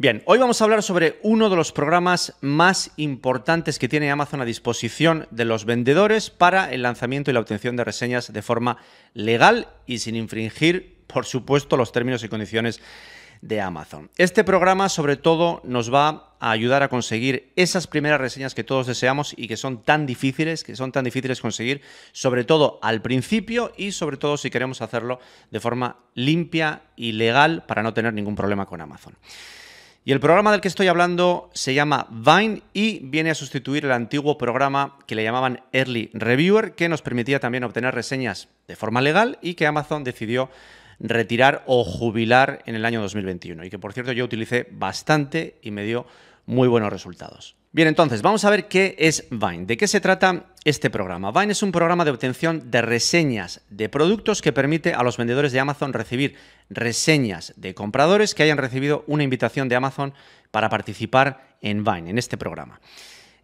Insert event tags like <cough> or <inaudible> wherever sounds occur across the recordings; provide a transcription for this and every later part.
Bien, hoy vamos a hablar sobre uno de los programas más importantes que tiene Amazon a disposición de los vendedores para el lanzamiento y la obtención de reseñas de forma legal y sin infringir, por supuesto, los términos y condiciones de Amazon. Este programa sobre todo nos va a ayudar a conseguir esas primeras reseñas que todos deseamos y que son tan difíciles, que son tan difíciles conseguir, sobre todo al principio y sobre todo si queremos hacerlo de forma limpia y legal para no tener ningún problema con Amazon. Y el programa del que estoy hablando se llama Vine y viene a sustituir el antiguo programa que le llamaban Early Reviewer, que nos permitía también obtener reseñas de forma legal y que Amazon decidió retirar o jubilar en el año 2021. Y que por cierto yo utilicé bastante y me dio muy buenos resultados. Bien, entonces, vamos a ver qué es Vine, de qué se trata este programa. Vine es un programa de obtención de reseñas de productos que permite a los vendedores de Amazon recibir reseñas de compradores que hayan recibido una invitación de Amazon para participar en Vine, en este programa.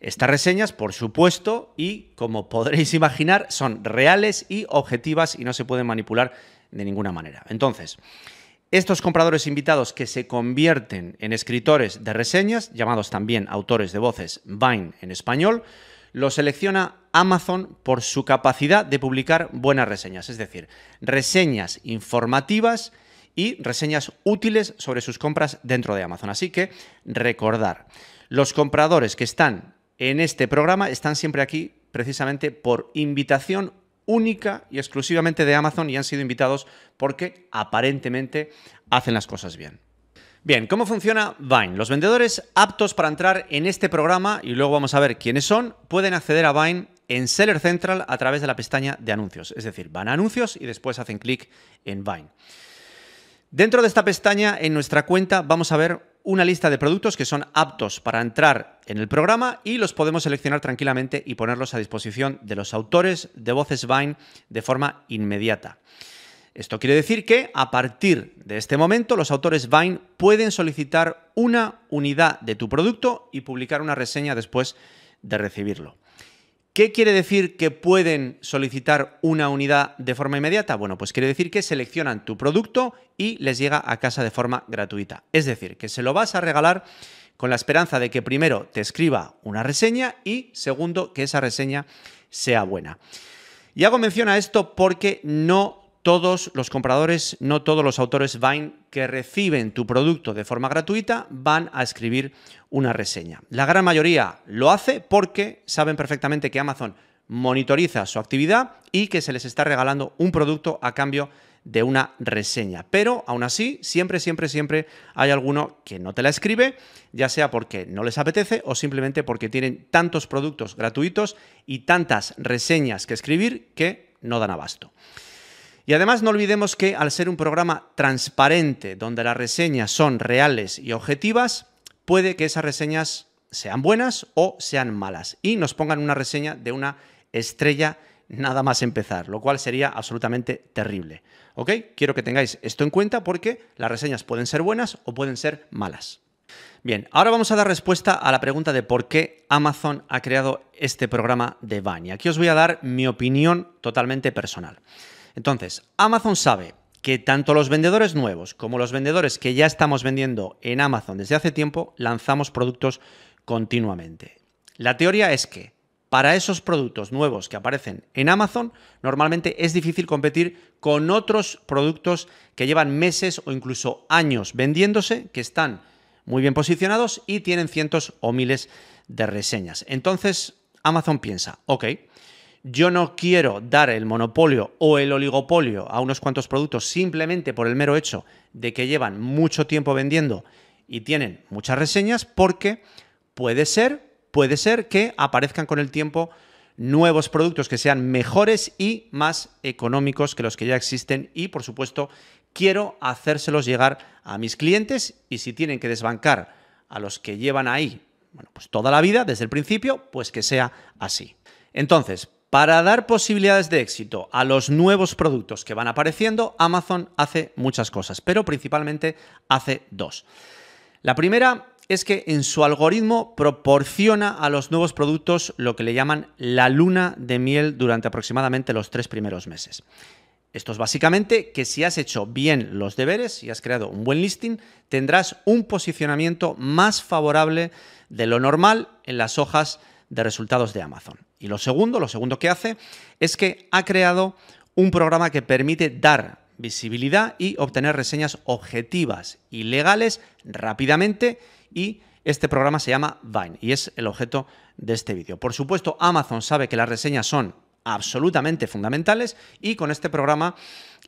Estas reseñas, por supuesto, y como podréis <laughs> imaginar, son reales y objetivas y no se pueden manipular de ninguna manera. Entonces, estos compradores invitados que se convierten en escritores de reseñas, llamados también autores de voces Vine en español, los selecciona Amazon por su capacidad de publicar buenas reseñas, es decir, reseñas informativas y reseñas útiles sobre sus compras dentro de Amazon. Así que recordar, los compradores que están en este programa están siempre aquí precisamente por invitación única y exclusivamente de Amazon y han sido invitados porque aparentemente hacen las cosas bien. Bien, ¿cómo funciona Vine? Los vendedores aptos para entrar en este programa, y luego vamos a ver quiénes son, pueden acceder a Vine en Seller Central a través de la pestaña de anuncios. Es decir, van a anuncios y después hacen clic en Vine. Dentro de esta pestaña, en nuestra cuenta, vamos a ver una lista de productos que son aptos para entrar en el programa y los podemos seleccionar tranquilamente y ponerlos a disposición de los autores de voces Vine de forma inmediata. Esto quiere decir que a partir de este momento los autores Vine pueden solicitar una unidad de tu producto y publicar una reseña después de recibirlo. ¿Qué quiere decir que pueden solicitar una unidad de forma inmediata? Bueno, pues quiere decir que seleccionan tu producto y les llega a casa de forma gratuita. Es decir, que se lo vas a regalar con la esperanza de que primero te escriba una reseña y segundo que esa reseña sea buena. Y hago mención a esto porque no todos los compradores, no todos los autores van que reciben tu producto de forma gratuita van a escribir una reseña. La gran mayoría lo hace porque saben perfectamente que Amazon monitoriza su actividad y que se les está regalando un producto a cambio de una reseña. Pero aún así, siempre, siempre, siempre hay alguno que no te la escribe, ya sea porque no les apetece o simplemente porque tienen tantos productos gratuitos y tantas reseñas que escribir que no dan abasto. Y además no olvidemos que al ser un programa transparente, donde las reseñas son reales y objetivas, puede que esas reseñas sean buenas o sean malas y nos pongan una reseña de una estrella nada más empezar, lo cual sería absolutamente terrible. ¿Ok? Quiero que tengáis esto en cuenta porque las reseñas pueden ser buenas o pueden ser malas. Bien, ahora vamos a dar respuesta a la pregunta de por qué Amazon ha creado este programa de Y Aquí os voy a dar mi opinión totalmente personal. Entonces, Amazon sabe que tanto los vendedores nuevos como los vendedores que ya estamos vendiendo en Amazon desde hace tiempo lanzamos productos continuamente. La teoría es que para esos productos nuevos que aparecen en Amazon, normalmente es difícil competir con otros productos que llevan meses o incluso años vendiéndose, que están muy bien posicionados y tienen cientos o miles de reseñas. Entonces, Amazon piensa, ok, yo no quiero dar el monopolio o el oligopolio a unos cuantos productos simplemente por el mero hecho de que llevan mucho tiempo vendiendo y tienen muchas reseñas porque puede ser, puede ser que aparezcan con el tiempo nuevos productos que sean mejores y más económicos que los que ya existen y por supuesto quiero hacérselos llegar a mis clientes y si tienen que desbancar a los que llevan ahí bueno, pues toda la vida desde el principio, pues que sea así. Entonces, para dar posibilidades de éxito a los nuevos productos que van apareciendo, Amazon hace muchas cosas, pero principalmente hace dos. La primera es que en su algoritmo proporciona a los nuevos productos lo que le llaman la luna de miel durante aproximadamente los tres primeros meses. Esto es básicamente que si has hecho bien los deberes y has creado un buen listing, tendrás un posicionamiento más favorable de lo normal en las hojas de resultados de Amazon. Y lo segundo, lo segundo que hace es que ha creado un programa que permite dar visibilidad y obtener reseñas objetivas y legales rápidamente y este programa se llama Vine y es el objeto de este vídeo. Por supuesto, Amazon sabe que las reseñas son absolutamente fundamentales y con este programa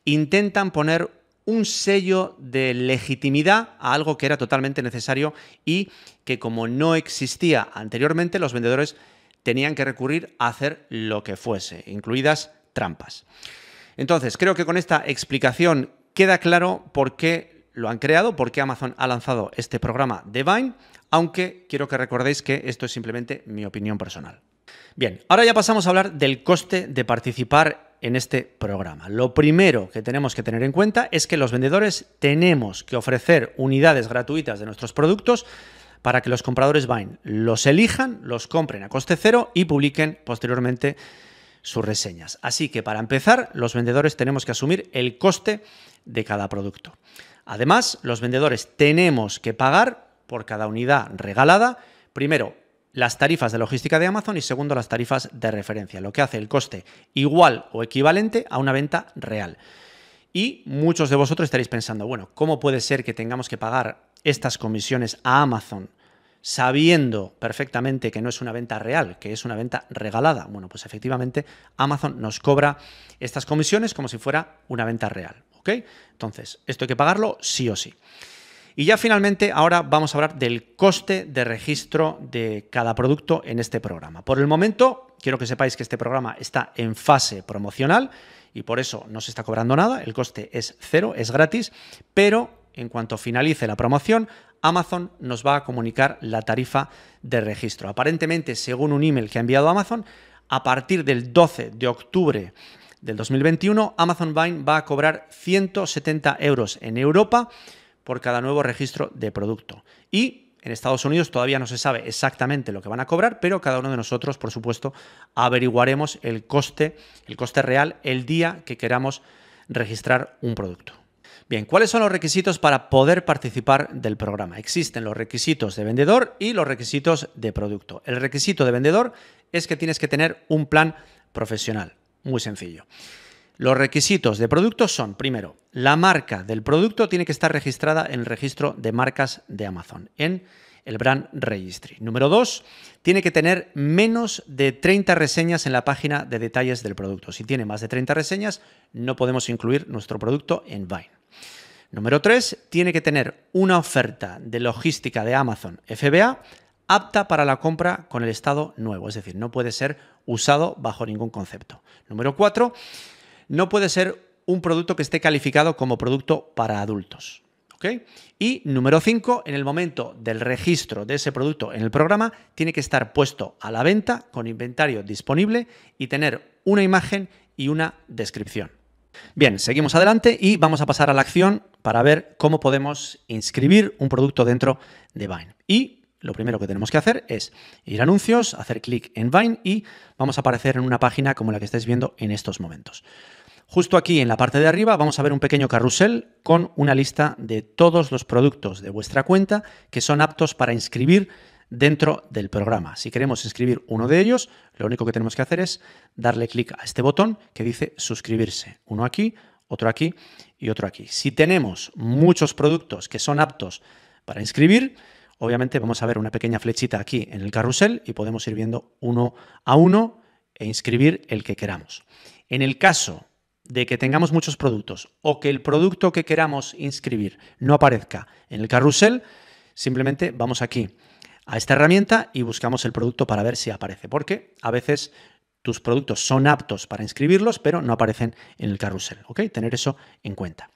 intentan poner un sello de legitimidad a algo que era totalmente necesario y que como no existía anteriormente, los vendedores tenían que recurrir a hacer lo que fuese, incluidas trampas. Entonces, creo que con esta explicación queda claro por qué lo han creado, por qué Amazon ha lanzado este programa de Vine, aunque quiero que recordéis que esto es simplemente mi opinión personal. Bien, ahora ya pasamos a hablar del coste de participar en este programa. Lo primero que tenemos que tener en cuenta es que los vendedores tenemos que ofrecer unidades gratuitas de nuestros productos para que los compradores vayan, los elijan, los compren a coste cero y publiquen posteriormente sus reseñas. Así que para empezar, los vendedores tenemos que asumir el coste de cada producto. Además, los vendedores tenemos que pagar por cada unidad regalada, primero las tarifas de logística de Amazon y segundo las tarifas de referencia, lo que hace el coste igual o equivalente a una venta real. Y muchos de vosotros estaréis pensando, bueno, ¿cómo puede ser que tengamos que pagar estas comisiones a Amazon sabiendo perfectamente que no es una venta real, que es una venta regalada. Bueno, pues efectivamente Amazon nos cobra estas comisiones como si fuera una venta real. ¿Ok? Entonces, esto hay que pagarlo sí o sí. Y ya finalmente, ahora vamos a hablar del coste de registro de cada producto en este programa. Por el momento, quiero que sepáis que este programa está en fase promocional y por eso no se está cobrando nada, el coste es cero, es gratis, pero en cuanto finalice la promoción, Amazon nos va a comunicar la tarifa de registro. Aparentemente, según un email que ha enviado Amazon, a partir del 12 de octubre del 2021, Amazon Vine va a cobrar 170 euros en Europa por cada nuevo registro de producto. Y en Estados Unidos todavía no se sabe exactamente lo que van a cobrar, pero cada uno de nosotros, por supuesto, averiguaremos el coste, el coste real el día que queramos registrar un producto. Bien, ¿cuáles son los requisitos para poder participar del programa? Existen los requisitos de vendedor y los requisitos de producto. El requisito de vendedor es que tienes que tener un plan profesional, muy sencillo. Los requisitos de producto son, primero, la marca del producto tiene que estar registrada en el registro de marcas de Amazon, en el Brand Registry. Número dos, tiene que tener menos de 30 reseñas en la página de detalles del producto. Si tiene más de 30 reseñas, no podemos incluir nuestro producto en Vine. Número tres, tiene que tener una oferta de logística de Amazon FBA apta para la compra con el estado nuevo, es decir, no puede ser usado bajo ningún concepto. Número cuatro, no puede ser un producto que esté calificado como producto para adultos. Y número 5, en el momento del registro de ese producto en el programa, tiene que estar puesto a la venta con inventario disponible y tener una imagen y una descripción. Bien, seguimos adelante y vamos a pasar a la acción para ver cómo podemos inscribir un producto dentro de Vine. Y lo primero que tenemos que hacer es ir a anuncios, hacer clic en Vine y vamos a aparecer en una página como la que estáis viendo en estos momentos. Justo aquí en la parte de arriba vamos a ver un pequeño carrusel con una lista de todos los productos de vuestra cuenta que son aptos para inscribir dentro del programa. Si queremos inscribir uno de ellos, lo único que tenemos que hacer es darle clic a este botón que dice suscribirse. Uno aquí, otro aquí y otro aquí. Si tenemos muchos productos que son aptos para inscribir, obviamente vamos a ver una pequeña flechita aquí en el carrusel y podemos ir viendo uno a uno e inscribir el que queramos. En el caso de que tengamos muchos productos o que el producto que queramos inscribir no aparezca en el carrusel, simplemente vamos aquí a esta herramienta y buscamos el producto para ver si aparece, porque a veces tus productos son aptos para inscribirlos, pero no aparecen en el carrusel, ¿ok? Tener eso en cuenta.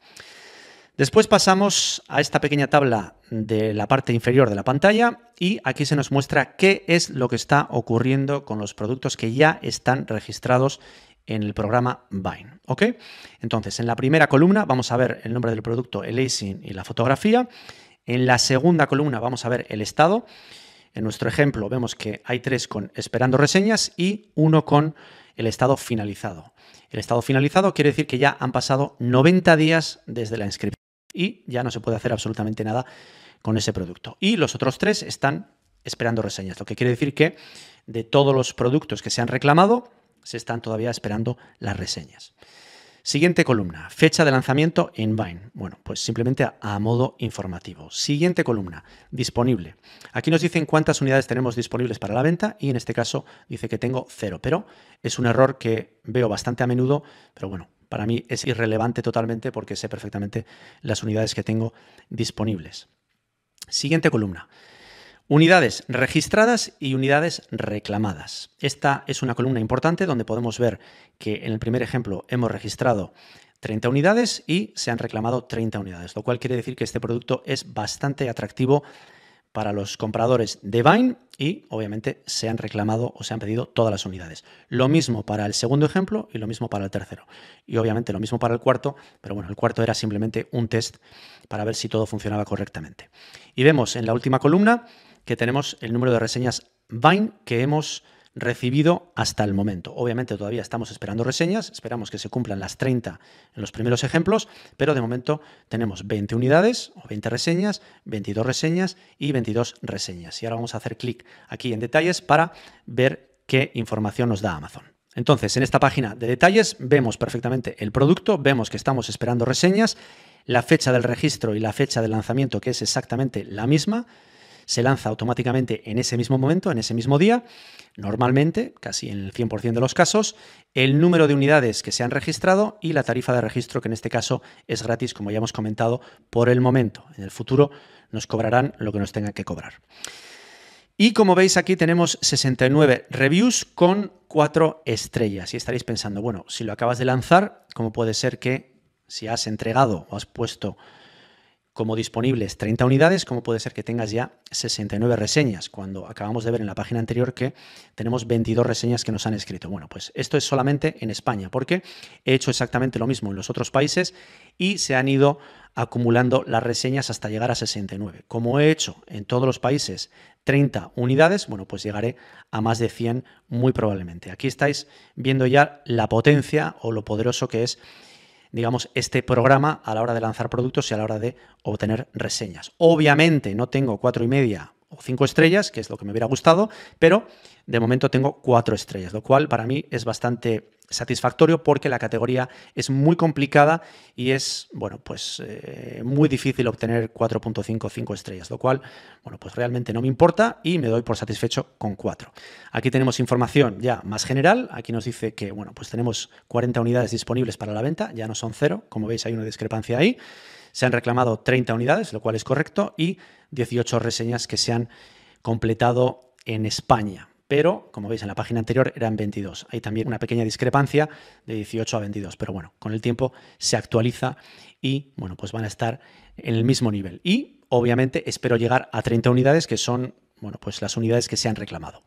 Después pasamos a esta pequeña tabla de la parte inferior de la pantalla y aquí se nos muestra qué es lo que está ocurriendo con los productos que ya están registrados en el programa Vine. ¿Ok? Entonces, en la primera columna vamos a ver el nombre del producto, el leasing y la fotografía. En la segunda columna vamos a ver el estado. En nuestro ejemplo vemos que hay tres con esperando reseñas y uno con el estado finalizado. El estado finalizado quiere decir que ya han pasado 90 días desde la inscripción y ya no se puede hacer absolutamente nada con ese producto. Y los otros tres están esperando reseñas, lo que quiere decir que de todos los productos que se han reclamado, se están todavía esperando las reseñas. Siguiente columna, fecha de lanzamiento en Vine. Bueno, pues simplemente a, a, modo informativo. Siguiente columna, disponible. Aquí nos dicen cuántas unidades tenemos disponibles para la venta y en este caso dice que tengo cero, pero es un error que veo bastante a menudo, pero bueno, para mí es irrelevante totalmente porque sé perfectamente las unidades que tengo disponibles. Siguiente columna, Unidades registradas y unidades reclamadas. Esta es una columna importante donde podemos ver que en el primer ejemplo hemos registrado 30 unidades y se han reclamado 30 unidades, lo cual quiere decir que este producto es bastante atractivo para los compradores de Vine y obviamente se han reclamado o se han pedido todas las unidades. Lo mismo para el segundo ejemplo y lo mismo para el tercero. Y obviamente lo mismo para el cuarto, pero bueno, el cuarto era simplemente un test para ver si todo funcionaba correctamente. Y vemos en la última columna que tenemos el número de reseñas Vine que hemos recibido hasta el momento. Obviamente todavía estamos esperando reseñas, esperamos que se cumplan las 30 en los primeros ejemplos, pero de momento tenemos 20 unidades o 20 reseñas, 22 reseñas y 22 reseñas. Y ahora vamos a hacer clic aquí en detalles para ver qué información nos da Amazon. Entonces, en esta página de detalles vemos perfectamente el producto, vemos que estamos esperando reseñas, la fecha del registro y la fecha de lanzamiento que es exactamente la misma, se lanza automáticamente en ese mismo momento, en ese mismo día. Normalmente, casi en el 100% de los casos, el número de unidades que se han registrado y la tarifa de registro, que en este caso es gratis, como ya hemos comentado, por el momento. En el futuro nos cobrarán lo que nos tengan que cobrar. Y como veis aquí tenemos 69 reviews con 4 estrellas. Y estaréis pensando, bueno, si lo acabas de lanzar, ¿cómo puede ser que si has entregado o has puesto como disponibles 30 unidades, como puede ser que tengas ya 69 reseñas, cuando acabamos de ver en la página anterior que tenemos 22 reseñas que nos han escrito. Bueno, pues esto es solamente en España, porque he hecho exactamente lo mismo en los otros países y se han ido acumulando las reseñas hasta llegar a 69. Como he hecho en todos los países 30 unidades, bueno, pues llegaré a más de 100 muy probablemente. Aquí estáis viendo ya la potencia o lo poderoso que es digamos, este programa a la hora de lanzar productos y a la hora de obtener reseñas. Obviamente no tengo cuatro y media o cinco estrellas, que es lo que me hubiera gustado, pero de momento tengo cuatro estrellas, lo cual para mí es bastante satisfactorio porque la categoría es muy complicada y es bueno pues eh, muy difícil obtener 4.55 estrellas lo cual bueno pues realmente no me importa y me doy por satisfecho con 4 aquí tenemos información ya más general aquí nos dice que bueno pues tenemos 40 unidades disponibles para la venta ya no son cero. como veis hay una discrepancia ahí se han reclamado 30 unidades lo cual es correcto y 18 reseñas que se han completado en España pero como veis en la página anterior eran 22. Hay también una pequeña discrepancia de 18 a 22, pero bueno, con el tiempo se actualiza y bueno, pues van a estar en el mismo nivel. Y obviamente espero llegar a 30 unidades que son, bueno, pues las unidades que se han reclamado.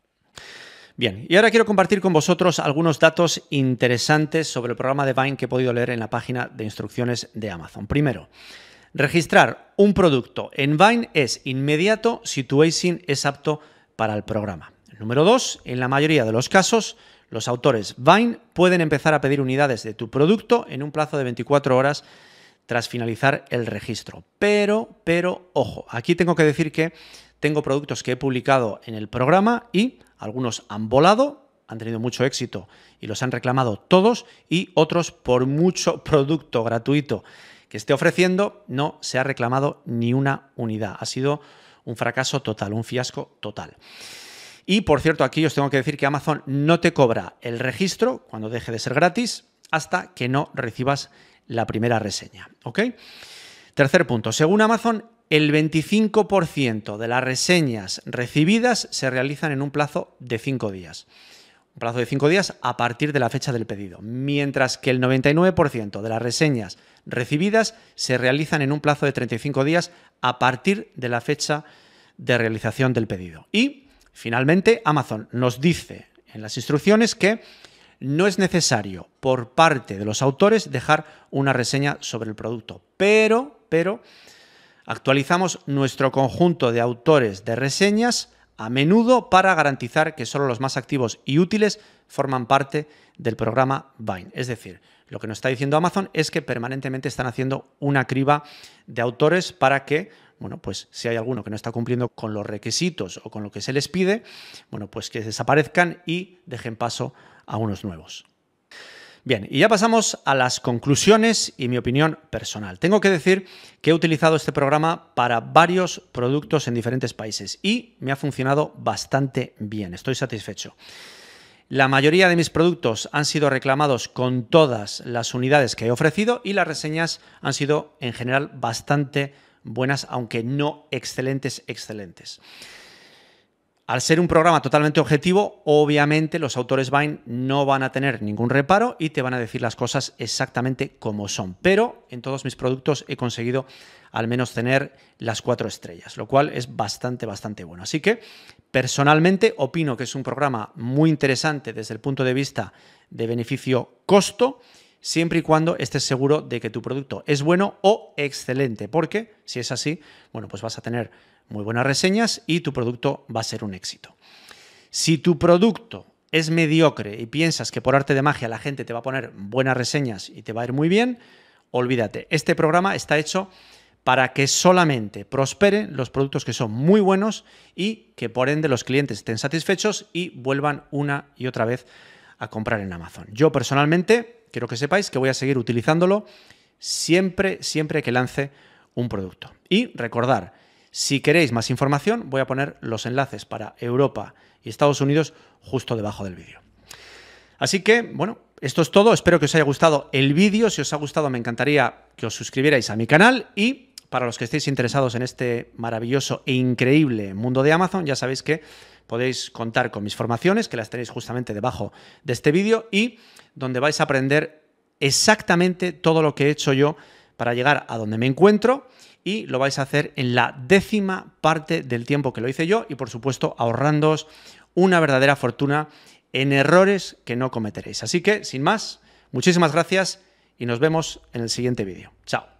Bien, y ahora quiero compartir con vosotros algunos datos interesantes sobre el programa de Vine que he podido leer en la página de instrucciones de Amazon. Primero, registrar un producto en Vine es inmediato si tu es apto para el programa. Número dos, en la mayoría de los casos, los autores Vine pueden empezar a pedir unidades de tu producto en un plazo de 24 horas tras finalizar el registro. Pero, pero, ojo, aquí tengo que decir que tengo productos que he publicado en el programa y algunos han volado, han tenido mucho éxito y los han reclamado todos y otros por mucho <laughs> producto gratuito que esté ofreciendo no se ha reclamado ni una unidad. Ha sido un fracaso total, un fiasco total. Y por cierto, aquí os tengo que decir que Amazon no te cobra el registro cuando deje de ser gratis hasta que no recibas la primera reseña. ¿Ok? Tercer punto. Según Amazon, el 25% de las reseñas recibidas se realizan en un plazo de 5 días. Un plazo de 5 días a partir de la fecha del pedido, mientras que el 99% de las reseñas recibidas se realizan en un plazo de 35 días a partir de la fecha de realización del pedido. Y Finalmente, Amazon nos dice en las instrucciones que no es necesario por parte de los autores dejar una reseña sobre el producto, pero, pero actualizamos nuestro conjunto de autores de reseñas a menudo para garantizar que solo los más activos y útiles forman parte del programa Vine. Es decir, lo que nos está diciendo Amazon es que permanentemente están haciendo una criba de autores para que bueno, pues si hay alguno que no está cumpliendo con los requisitos o con lo que se les pide, bueno, pues que desaparezcan y dejen paso a unos nuevos. Bien, y ya pasamos a las conclusiones y mi opinión personal. Tengo que decir que he utilizado este programa para varios productos en diferentes países y me ha funcionado bastante bien, estoy satisfecho. La mayoría de mis productos han sido reclamados con todas las unidades que he ofrecido y las reseñas han sido en general bastante buenas, aunque no excelentes, excelentes. Al ser un programa totalmente objetivo, obviamente los autores Vine no van a tener ningún reparo y te van a decir las cosas exactamente como son. Pero en todos mis productos he conseguido al menos tener las cuatro estrellas, lo cual es bastante, bastante bueno. Así que personalmente opino que es un programa muy interesante desde el punto de vista de beneficio-costo siempre y cuando estés seguro de que tu producto es bueno o excelente, porque si es así, bueno, pues vas a tener muy buenas reseñas y tu producto va a ser un éxito. Si tu producto es mediocre y piensas que por arte de magia la gente te va a poner buenas reseñas y te va a ir muy bien, olvídate, este programa está hecho para que solamente prosperen los productos que son muy buenos y que por ende los clientes estén satisfechos y vuelvan una y otra vez a comprar en Amazon. Yo personalmente quiero que sepáis que voy a seguir utilizándolo siempre, siempre que lance un producto. Y recordar, si queréis más información, voy a poner los enlaces para Europa y Estados Unidos justo debajo del vídeo. Así que, bueno, esto es todo. Espero que os haya gustado el vídeo. Si os ha gustado, me encantaría que os suscribierais a mi canal y para los que estéis interesados en este maravilloso e increíble mundo de Amazon, ya sabéis que podéis contar con mis formaciones, que las tenéis justamente debajo de este vídeo, y donde vais a aprender exactamente todo lo que he hecho yo para llegar a donde me encuentro y lo vais a hacer en la décima parte del tiempo que lo hice yo y por supuesto ahorrándoos una verdadera fortuna en errores que no cometeréis. Así que, sin más, muchísimas gracias y nos vemos en el siguiente vídeo. Chao.